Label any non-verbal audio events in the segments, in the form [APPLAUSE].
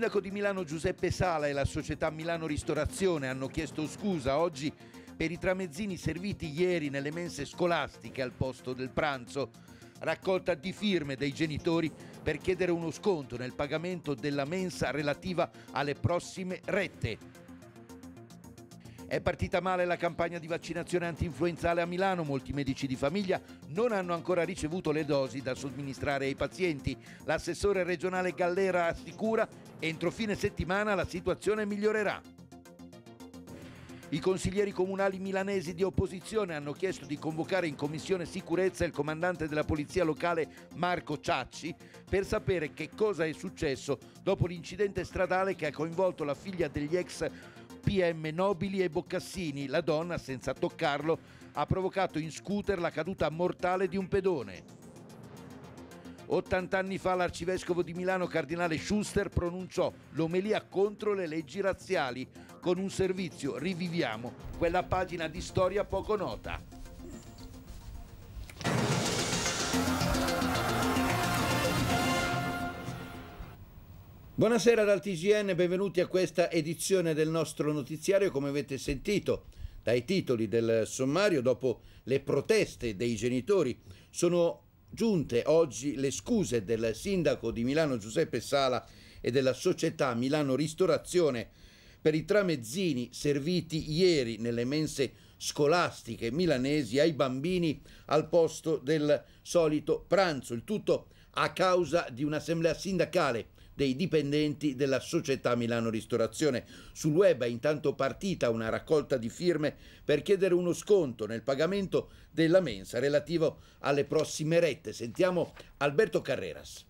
sindaco di Milano Giuseppe Sala e la società Milano Ristorazione hanno chiesto scusa oggi per i tramezzini serviti ieri nelle mense scolastiche al posto del pranzo. Raccolta di firme dei genitori per chiedere uno sconto nel pagamento della mensa relativa alle prossime rette. È partita male la campagna di vaccinazione anti-influenzale a Milano, molti medici di famiglia non hanno ancora ricevuto le dosi da somministrare ai pazienti. L'assessore regionale Gallera assicura entro fine settimana la situazione migliorerà. I consiglieri comunali milanesi di opposizione hanno chiesto di convocare in commissione sicurezza il comandante della polizia locale Marco Ciacci per sapere che cosa è successo dopo l'incidente stradale che ha coinvolto la figlia degli ex PM Nobili e Boccassini, la donna, senza toccarlo, ha provocato in scooter la caduta mortale di un pedone. 80 anni fa l'arcivescovo di Milano Cardinale Schuster pronunciò l'omelia contro le leggi razziali con un servizio Riviviamo, quella pagina di storia poco nota. Buonasera dal TGN, benvenuti a questa edizione del nostro notiziario. Come avete sentito dai titoli del sommario, dopo le proteste dei genitori, sono giunte oggi le scuse del sindaco di Milano Giuseppe Sala e della società Milano Ristorazione per i tramezzini serviti ieri nelle mense scolastiche milanesi ai bambini al posto del solito pranzo. Il tutto è a causa di un'assemblea sindacale dei dipendenti della società Milano Ristorazione. Sul web è intanto partita una raccolta di firme per chiedere uno sconto nel pagamento della mensa relativo alle prossime rette. Sentiamo Alberto Carreras.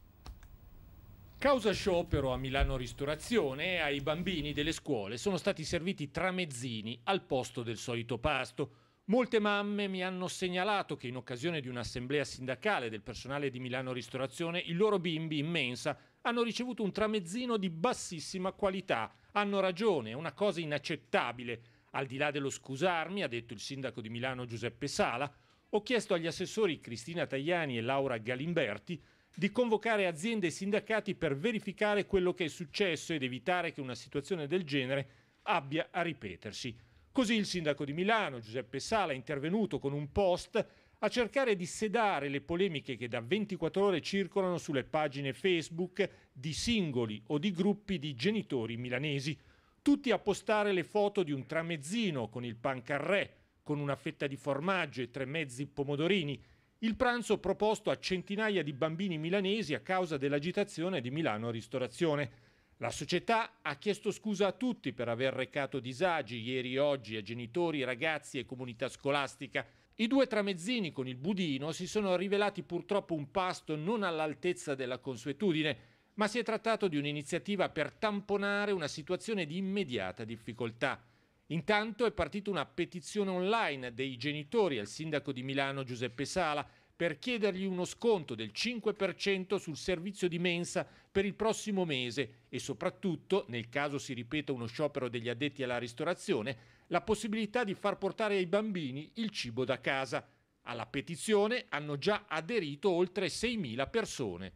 Causa sciopero a Milano Ristorazione, ai bambini delle scuole sono stati serviti tramezzini al posto del solito pasto Molte mamme mi hanno segnalato che in occasione di un'assemblea sindacale del personale di Milano Ristorazione i loro bimbi in mensa hanno ricevuto un tramezzino di bassissima qualità. Hanno ragione, è una cosa inaccettabile. Al di là dello scusarmi, ha detto il sindaco di Milano Giuseppe Sala, ho chiesto agli assessori Cristina Tajani e Laura Galimberti di convocare aziende e sindacati per verificare quello che è successo ed evitare che una situazione del genere abbia a ripetersi. Così il sindaco di Milano, Giuseppe Sala, è intervenuto con un post a cercare di sedare le polemiche che da 24 ore circolano sulle pagine Facebook di singoli o di gruppi di genitori milanesi, tutti a postare le foto di un tramezzino con il pancarré, con una fetta di formaggio e tre mezzi pomodorini, il pranzo proposto a centinaia di bambini milanesi a causa dell'agitazione di Milano Ristorazione. La società ha chiesto scusa a tutti per aver recato disagi ieri e oggi a genitori, ragazzi e comunità scolastica. I due tramezzini con il budino si sono rivelati purtroppo un pasto non all'altezza della consuetudine, ma si è trattato di un'iniziativa per tamponare una situazione di immediata difficoltà. Intanto è partita una petizione online dei genitori al sindaco di Milano Giuseppe Sala per chiedergli uno sconto del 5% sul servizio di mensa per il prossimo mese e soprattutto, nel caso si ripeta uno sciopero degli addetti alla ristorazione, la possibilità di far portare ai bambini il cibo da casa. Alla petizione hanno già aderito oltre 6.000 persone.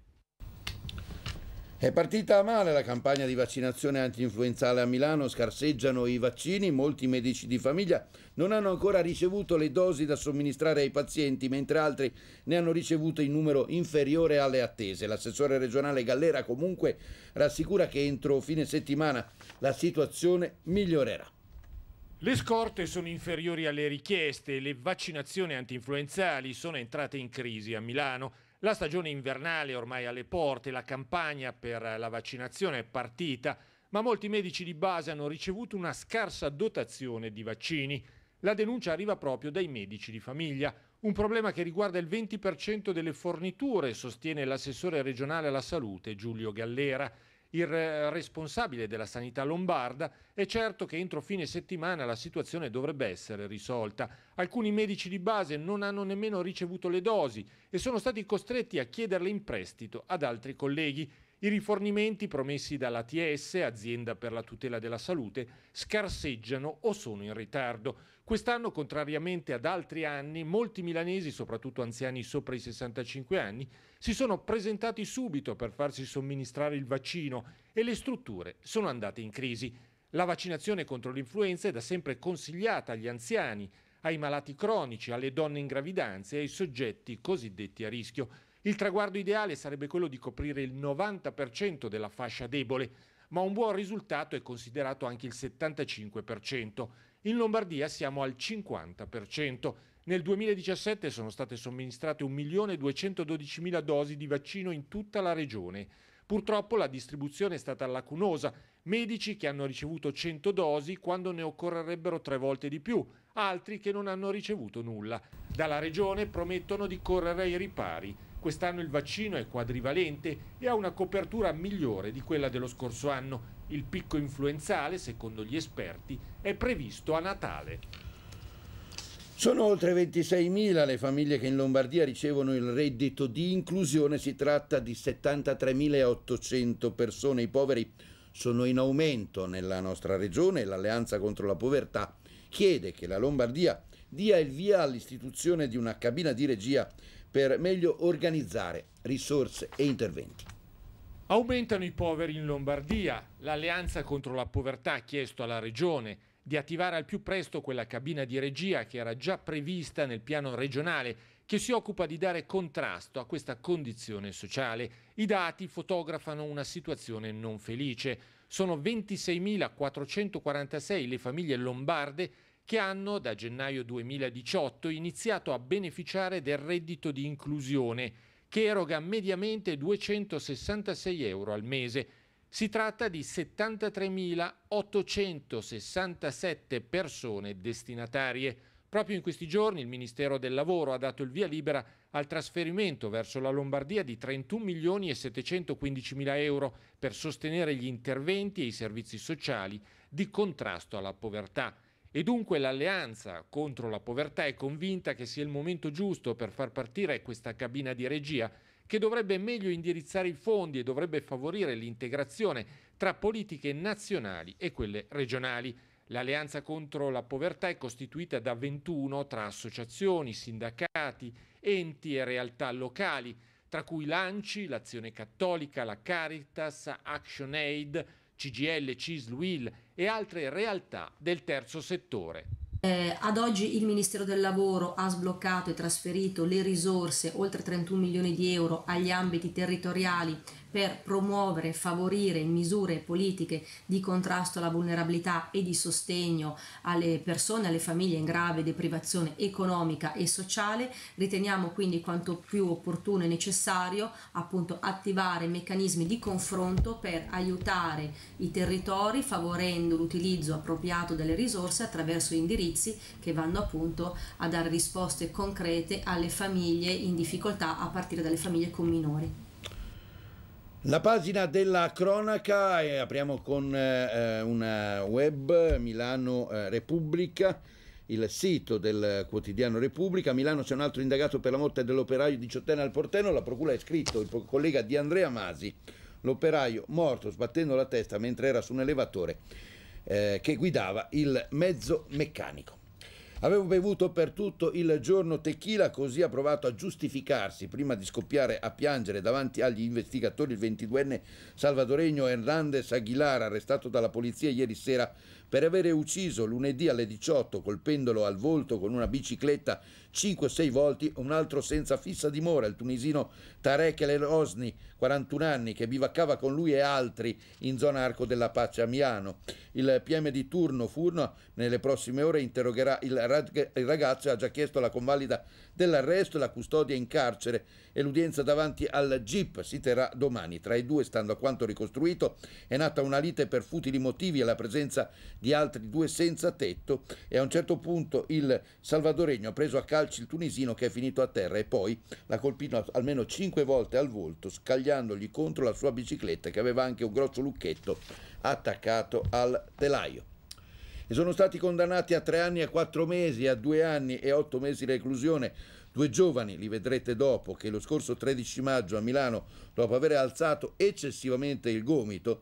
È partita male la campagna di vaccinazione antinfluenzale a Milano, scarseggiano i vaccini, molti medici di famiglia non hanno ancora ricevuto le dosi da somministrare ai pazienti, mentre altri ne hanno ricevute in numero inferiore alle attese. L'assessore regionale Gallera comunque rassicura che entro fine settimana la situazione migliorerà. Le scorte sono inferiori alle richieste, le vaccinazioni antinfluenzali sono entrate in crisi a Milano. La stagione invernale è ormai alle porte, la campagna per la vaccinazione è partita, ma molti medici di base hanno ricevuto una scarsa dotazione di vaccini. La denuncia arriva proprio dai medici di famiglia, un problema che riguarda il 20% delle forniture, sostiene l'assessore regionale alla salute Giulio Gallera. Il responsabile della sanità lombarda è certo che entro fine settimana la situazione dovrebbe essere risolta. Alcuni medici di base non hanno nemmeno ricevuto le dosi e sono stati costretti a chiederle in prestito ad altri colleghi. I rifornimenti promessi dall'ATS, azienda per la tutela della salute, scarseggiano o sono in ritardo. Quest'anno, contrariamente ad altri anni, molti milanesi, soprattutto anziani sopra i 65 anni, si sono presentati subito per farsi somministrare il vaccino e le strutture sono andate in crisi. La vaccinazione contro l'influenza è da sempre consigliata agli anziani, ai malati cronici, alle donne in gravidanza e ai soggetti cosiddetti a rischio. Il traguardo ideale sarebbe quello di coprire il 90% della fascia debole, ma un buon risultato è considerato anche il 75%. In Lombardia siamo al 50%. Nel 2017 sono state somministrate 1.212.000 dosi di vaccino in tutta la regione. Purtroppo la distribuzione è stata lacunosa, medici che hanno ricevuto 100 dosi quando ne occorrerebbero tre volte di più, altri che non hanno ricevuto nulla. Dalla regione promettono di correre ai ripari. Quest'anno il vaccino è quadrivalente e ha una copertura migliore di quella dello scorso anno. Il picco influenzale, secondo gli esperti, è previsto a Natale. Sono oltre 26.000 le famiglie che in Lombardia ricevono il reddito di inclusione, si tratta di 73.800 persone. I poveri sono in aumento nella nostra regione e l'Alleanza contro la povertà chiede che la Lombardia dia il via all'istituzione di una cabina di regia per meglio organizzare risorse e interventi. Aumentano i poveri in Lombardia. L'Alleanza contro la povertà ha chiesto alla Regione di attivare al più presto quella cabina di regia che era già prevista nel piano regionale che si occupa di dare contrasto a questa condizione sociale. I dati fotografano una situazione non felice. Sono 26.446 le famiglie lombarde che hanno da gennaio 2018 iniziato a beneficiare del reddito di inclusione, che eroga mediamente 266 euro al mese. Si tratta di 73.867 persone destinatarie. Proprio in questi giorni il Ministero del Lavoro ha dato il via libera al trasferimento verso la Lombardia di 31 milioni e 715 mila euro per sostenere gli interventi e i servizi sociali di contrasto alla povertà. E dunque l'alleanza contro la povertà è convinta che sia il momento giusto per far partire questa cabina di regia che dovrebbe meglio indirizzare i fondi e dovrebbe favorire l'integrazione tra politiche nazionali e quelle regionali. L'alleanza contro la povertà è costituita da 21 tra associazioni, sindacati, enti e realtà locali, tra cui l'ANCI, l'Azione Cattolica, la Caritas, Action Aid, CGL, CISL, UIL e altre realtà del terzo settore. Eh, ad oggi il Ministero del Lavoro ha sbloccato e trasferito le risorse, oltre 31 milioni di euro, agli ambiti territoriali per promuovere e favorire misure politiche di contrasto alla vulnerabilità e di sostegno alle persone, alle famiglie in grave deprivazione economica e sociale. Riteniamo quindi quanto più opportuno e necessario appunto attivare meccanismi di confronto per aiutare i territori favorendo l'utilizzo appropriato delle risorse attraverso indirizzi che vanno appunto a dare risposte concrete alle famiglie in difficoltà a partire dalle famiglie con minori. La pagina della cronaca, eh, apriamo con eh, eh, una web, Milano eh, Repubblica, il sito del quotidiano Repubblica. Milano c'è un altro indagato per la morte dell'operaio diciottenne al Porteno, la procura ha scritto il collega di Andrea Masi, l'operaio morto sbattendo la testa mentre era su un elevatore eh, che guidava il mezzo meccanico. Avevo bevuto per tutto il giorno tequila, così ha provato a giustificarsi prima di scoppiare a piangere davanti agli investigatori il 22enne salvadoregno Hernández Aguilar, arrestato dalla polizia ieri sera per avere ucciso lunedì alle 18 colpendolo al volto con una bicicletta 5-6 volti un altro senza fissa dimora, il tunisino Tarek El Osni, 41 anni, che bivaccava con lui e altri in zona Arco della Pace a Miano. Il PM di turno Furno nelle prossime ore interrogherà il ragazzo e ha già chiesto la convalida dell'arresto la custodia in carcere e l'udienza davanti al GIP si terrà domani. Tra i due, stando a quanto ricostruito, è nata una lite per futili motivi e la presenza di altri due senza tetto e a un certo punto il salvadoregno ha preso a calci il tunisino che è finito a terra e poi l'ha colpito almeno cinque volte al volto scagliandogli contro la sua bicicletta che aveva anche un grosso lucchetto attaccato al telaio e sono stati condannati a tre anni e quattro mesi, a due anni e otto mesi reclusione. Due giovani, li vedrete dopo, che lo scorso 13 maggio a Milano, dopo aver alzato eccessivamente il gomito,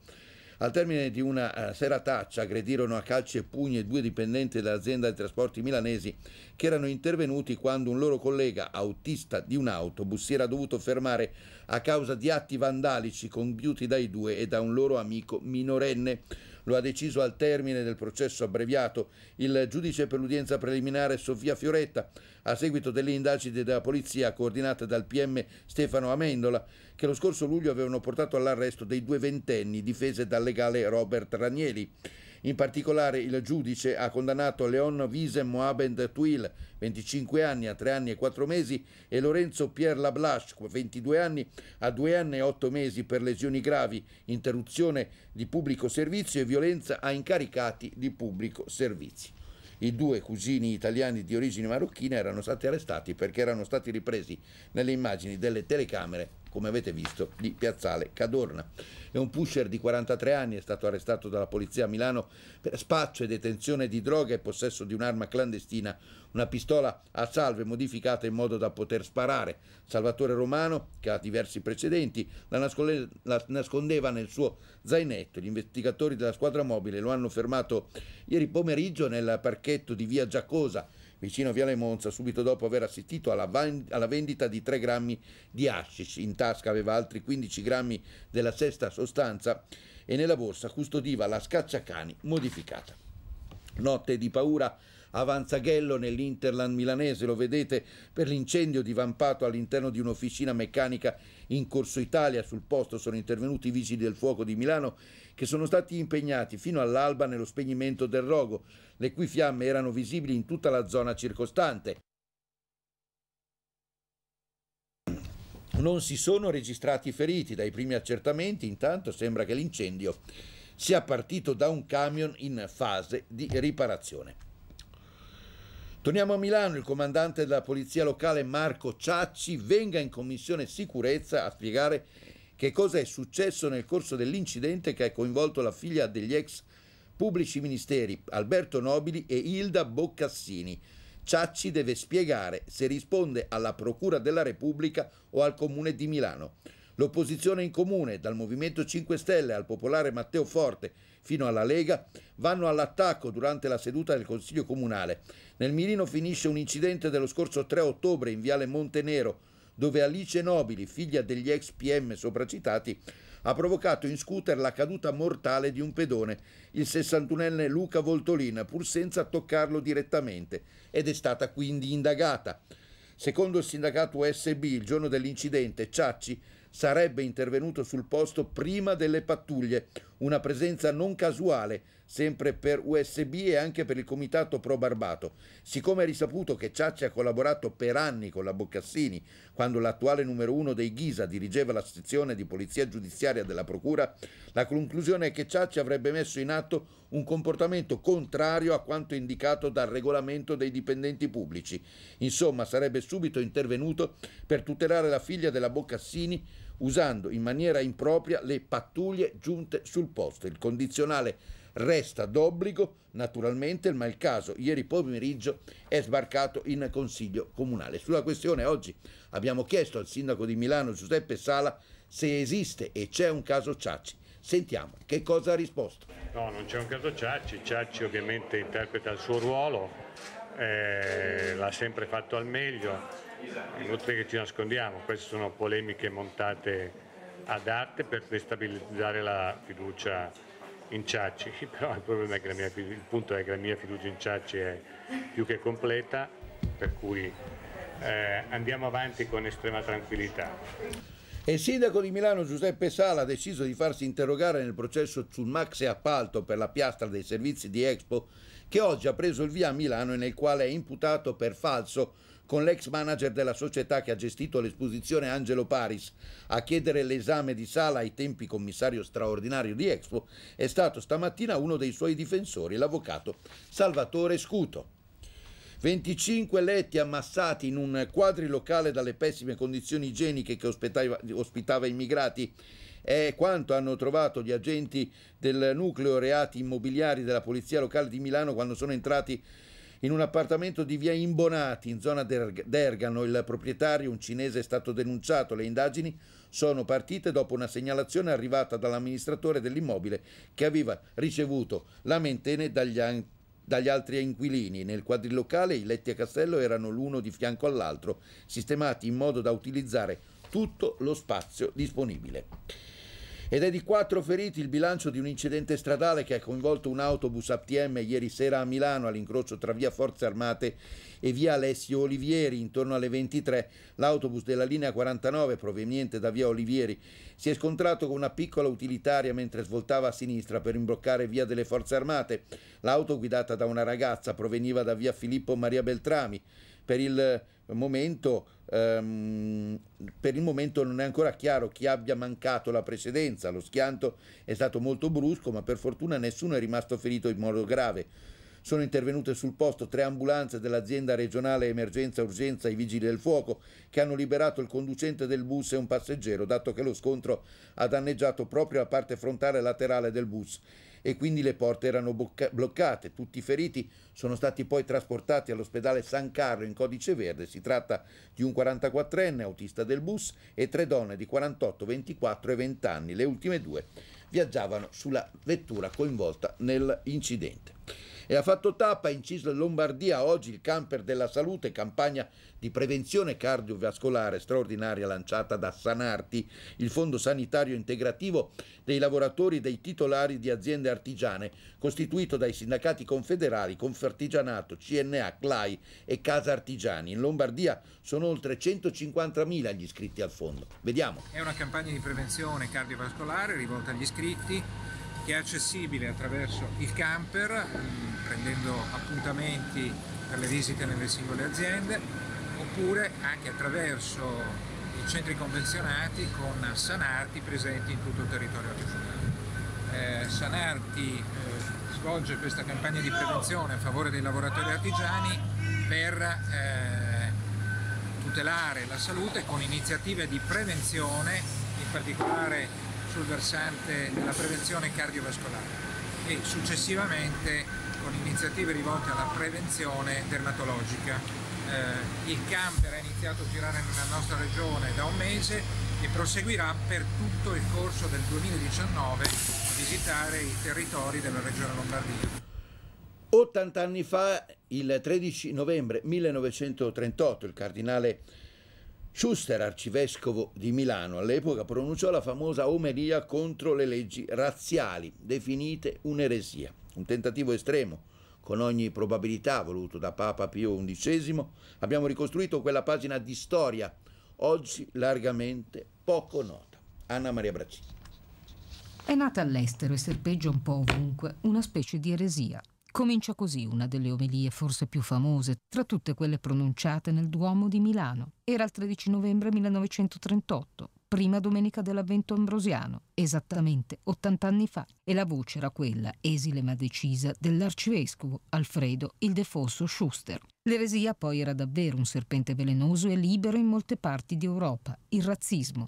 al termine di una eh, serataccia aggredirono a calci e pugni due dipendenti dell'azienda dei trasporti milanesi che erano intervenuti quando un loro collega autista di un autobus si era dovuto fermare a causa di atti vandalici compiuti dai due e da un loro amico minorenne. Lo ha deciso al termine del processo abbreviato il giudice per l'udienza preliminare Sofia Fioretta, a seguito delle indagini della polizia coordinate dal PM Stefano Amendola, che lo scorso luglio avevano portato all'arresto dei due ventenni difese dal legale Robert Ranieri. In particolare il giudice ha condannato Leon Wiese Moabend Tuil, 25 anni a 3 anni e 4 mesi, e Lorenzo Pierre Lablache, 22 anni, a 2 anni e 8 mesi per lesioni gravi, interruzione di pubblico servizio e violenza a incaricati di pubblico servizio i due cugini italiani di origine marocchina erano stati arrestati perché erano stati ripresi nelle immagini delle telecamere come avete visto, di Piazzale Cadorna. È un pusher di 43 anni, è stato arrestato dalla polizia a Milano per spaccio e detenzione di droga e possesso di un'arma clandestina, una pistola a salve modificata in modo da poter sparare. Salvatore Romano, che ha diversi precedenti, la, la nascondeva nel suo zainetto. Gli investigatori della squadra mobile lo hanno fermato ieri pomeriggio nel parchetto di via Giacosa vicino a Viale Monza, subito dopo aver assistito alla, alla vendita di 3 grammi di hashish. In tasca aveva altri 15 grammi della sesta sostanza e nella borsa custodiva la scacciacani modificata. Notte di paura Avanzaghello nell'Interland milanese, lo vedete, per l'incendio divampato all'interno di un'officina meccanica in Corso Italia. Sul posto sono intervenuti i vigili del fuoco di Milano che sono stati impegnati fino all'alba nello spegnimento del rogo, le cui fiamme erano visibili in tutta la zona circostante. Non si sono registrati feriti. Dai primi accertamenti, intanto, sembra che l'incendio sia partito da un camion in fase di riparazione. Torniamo a Milano, il comandante della polizia locale Marco Ciacci venga in commissione sicurezza a spiegare che cosa è successo nel corso dell'incidente che ha coinvolto la figlia degli ex pubblici ministeri Alberto Nobili e Hilda Boccassini. Ciacci deve spiegare se risponde alla Procura della Repubblica o al Comune di Milano. L'opposizione in comune, dal Movimento 5 Stelle al popolare Matteo Forte fino alla Lega, vanno all'attacco durante la seduta del Consiglio Comunale. Nel mirino finisce un incidente dello scorso 3 ottobre in Viale Montenero, dove Alice Nobili, figlia degli ex PM sopracitati, ha provocato in scooter la caduta mortale di un pedone, il 61enne Luca Voltolina, pur senza toccarlo direttamente, ed è stata quindi indagata. Secondo il sindacato USB, il giorno dell'incidente, Ciacci sarebbe intervenuto sul posto prima delle pattuglie, una presenza non casuale, sempre per USB e anche per il comitato pro Barbato. Siccome è risaputo che Ciacci ha collaborato per anni con la Boccassini, quando l'attuale numero uno dei Ghisa dirigeva la sezione di polizia giudiziaria della Procura, la conclusione è che Ciacci avrebbe messo in atto un comportamento contrario a quanto indicato dal regolamento dei dipendenti pubblici. Insomma, sarebbe subito intervenuto per tutelare la figlia della Boccassini usando in maniera impropria le pattuglie giunte sul posto. Il condizionale resta d'obbligo, naturalmente, ma il caso ieri pomeriggio è sbarcato in Consiglio Comunale. Sulla questione oggi abbiamo chiesto al sindaco di Milano Giuseppe Sala se esiste e c'è un caso Ciacci. Sentiamo che cosa ha risposto. No, non c'è un caso Ciacci, Ciacci ovviamente interpreta il suo ruolo, eh, l'ha sempre fatto al meglio Esatto. Inutile che ci nascondiamo, queste sono polemiche montate ad arte per destabilizzare la fiducia in Ciacci, [LAUGHS] però il, problema è che la mia, il punto è che la mia fiducia in Ciacci è più che completa, per cui eh, andiamo avanti con estrema tranquillità. E il sindaco di Milano Giuseppe Sala ha deciso di farsi interrogare nel processo sul max e appalto per la piastra dei servizi di Expo che oggi ha preso il via a Milano e nel quale è imputato per falso con l'ex manager della società che ha gestito l'esposizione Angelo Paris a chiedere l'esame di sala ai tempi commissario straordinario di Expo è stato stamattina uno dei suoi difensori, l'avvocato Salvatore Scuto. 25 letti ammassati in un quadrilocale dalle pessime condizioni igieniche che ospitava, ospitava immigrati è quanto hanno trovato gli agenti del nucleo reati immobiliari della Polizia Locale di Milano quando sono entrati in un appartamento di via Imbonati, in zona Dergano, il proprietario, un cinese, è stato denunciato. Le indagini sono partite dopo una segnalazione arrivata dall'amministratore dell'immobile che aveva ricevuto lamentele dagli, dagli altri inquilini. Nel quadrilocale i letti a castello erano l'uno di fianco all'altro, sistemati in modo da utilizzare tutto lo spazio disponibile. Ed è di quattro feriti il bilancio di un incidente stradale che ha coinvolto un autobus ATM ieri sera a Milano all'incrocio tra via Forze Armate e via Alessio Olivieri. Intorno alle 23 l'autobus della linea 49 proveniente da via Olivieri si è scontrato con una piccola utilitaria mentre svoltava a sinistra per imbroccare via delle Forze Armate. L'auto guidata da una ragazza proveniva da via Filippo Maria Beltrami per il momento, ehm, per il momento non è ancora chiaro chi abbia mancato la precedenza, lo schianto è stato molto brusco ma per fortuna nessuno è rimasto ferito in modo grave. Sono intervenute sul posto tre ambulanze dell'azienda regionale Emergenza Urgenza i Vigili del Fuoco che hanno liberato il conducente del bus e un passeggero, dato che lo scontro ha danneggiato proprio la parte frontale laterale del bus e quindi le porte erano bloccate. Tutti i feriti sono stati poi trasportati all'ospedale San Carlo in codice verde. Si tratta di un 44enne autista del bus e tre donne di 48, 24 e 20 anni. Le ultime due viaggiavano sulla vettura coinvolta nell'incidente. E ha fatto tappa in Cisle Lombardia oggi il camper della salute, campagna di prevenzione cardiovascolare straordinaria lanciata da Sanarti, il fondo sanitario integrativo dei lavoratori e dei titolari di aziende artigiane, costituito dai sindacati confederali Confartigianato, CNA, CLAI e Casa Artigiani. In Lombardia sono oltre 150.000 gli iscritti al fondo. Vediamo. È una campagna di prevenzione cardiovascolare rivolta agli iscritti che è accessibile attraverso il camper, mm, prendendo appuntamenti per le visite nelle singole aziende, oppure anche attraverso i centri convenzionati con Sanarti presenti in tutto il territorio regionale. Eh, Sanarti eh, svolge questa campagna di prevenzione a favore dei lavoratori artigiani per eh, tutelare la salute con iniziative di prevenzione, in particolare sul versante della prevenzione cardiovascolare e successivamente con iniziative rivolte alla prevenzione dermatologica. Eh, il camper ha iniziato a girare nella nostra regione da un mese e proseguirà per tutto il corso del 2019 a visitare i territori della regione Lombardia. 80 anni fa, il 13 novembre 1938, il cardinale Schuster, arcivescovo di Milano, all'epoca pronunciò la famosa omeria contro le leggi razziali, definite un'eresia, un tentativo estremo, con ogni probabilità voluto da Papa Pio XI, abbiamo ricostruito quella pagina di storia, oggi largamente poco nota. Anna Maria Braccini. È nata all'estero e serpeggia un po' ovunque una specie di eresia, Comincia così una delle omelie forse più famose tra tutte quelle pronunciate nel Duomo di Milano. Era il 13 novembre 1938, prima domenica dell'avvento ambrosiano, esattamente 80 anni fa, e la voce era quella, esile ma decisa, dell'arcivescovo Alfredo Ildefonso Schuster. L'eresia poi era davvero un serpente velenoso e libero in molte parti di Europa, il razzismo.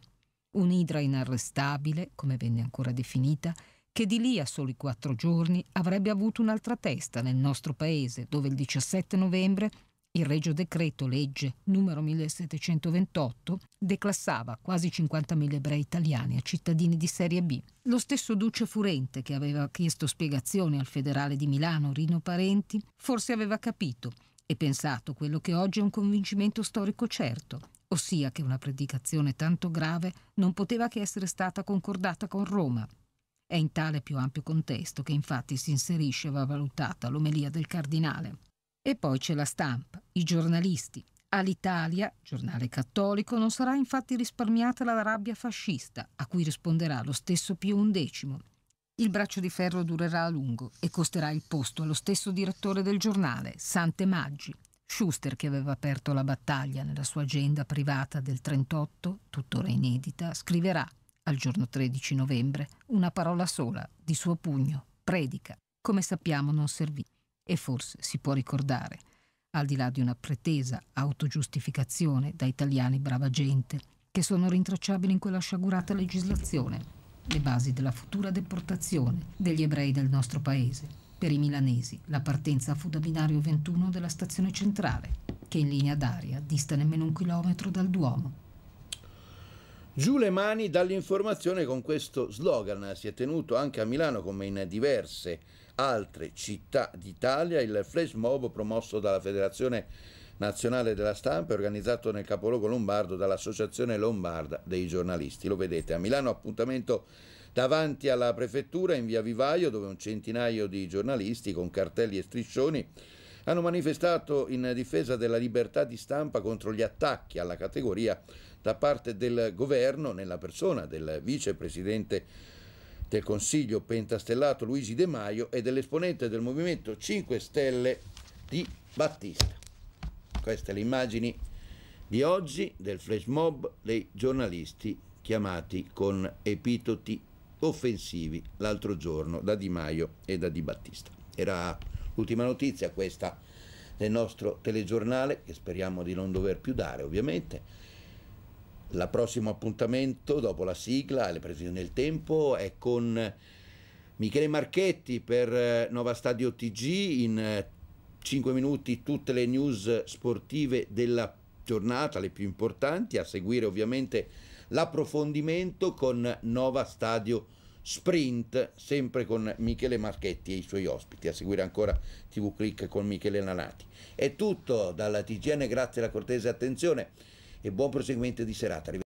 Un'idra inarrestabile, come venne ancora definita, che di lì a soli quattro giorni avrebbe avuto un'altra testa nel nostro paese, dove il 17 novembre il Regio Decreto Legge numero 1728 declassava quasi 50.000 ebrei italiani a cittadini di serie B. Lo stesso Duce Furente, che aveva chiesto spiegazioni al federale di Milano Rino Parenti, forse aveva capito e pensato quello che oggi è un convincimento storico certo, ossia che una predicazione tanto grave non poteva che essere stata concordata con Roma, è in tale più ampio contesto che infatti si inserisce e va valutata l'omelia del cardinale. E poi c'è la stampa, i giornalisti. All'Italia, giornale cattolico, non sarà infatti risparmiata la rabbia fascista, a cui risponderà lo stesso Pio XI. Il braccio di ferro durerà a lungo e costerà il posto allo stesso direttore del giornale, Sante Maggi, Schuster che aveva aperto la battaglia nella sua agenda privata del 38, tuttora inedita, scriverà al giorno 13 novembre una parola sola, di suo pugno, predica, come sappiamo non servì e forse si può ricordare, al di là di una pretesa autogiustificazione da italiani brava gente, che sono rintracciabili in quella sciagurata legislazione, le basi della futura deportazione degli ebrei del nostro paese. Per i milanesi la partenza fu da binario 21 della stazione centrale, che in linea d'aria dista nemmeno un chilometro dal Duomo, Giù le mani dall'informazione con questo slogan si è tenuto anche a Milano come in diverse altre città d'Italia il flash mob promosso dalla Federazione Nazionale della Stampa e organizzato nel capoluogo lombardo dall'Associazione Lombarda dei giornalisti. Lo vedete a Milano appuntamento davanti alla prefettura in via Vivaio dove un centinaio di giornalisti con cartelli e striscioni hanno manifestato in difesa della libertà di stampa contro gli attacchi alla categoria da parte del governo nella persona del vicepresidente del Consiglio pentastellato Luigi De Maio e dell'esponente del Movimento 5 Stelle di Battista. Queste le immagini di oggi del flash mob dei giornalisti chiamati con epitoti offensivi l'altro giorno da Di Maio e da Di Battista. Era l'ultima notizia questa del nostro telegiornale che speriamo di non dover più dare ovviamente. Il prossimo appuntamento dopo la sigla e le previsioni del tempo è con Michele Marchetti per eh, Nova Stadio TG in 5 eh, minuti tutte le news sportive della giornata, le più importanti, a seguire ovviamente l'approfondimento con Nova Stadio Sprint, sempre con Michele Marchetti e i suoi ospiti, a seguire ancora TV Click con Michele Nanati. È tutto dalla TGN, grazie alla cortese attenzione e buon proseguimento di serata.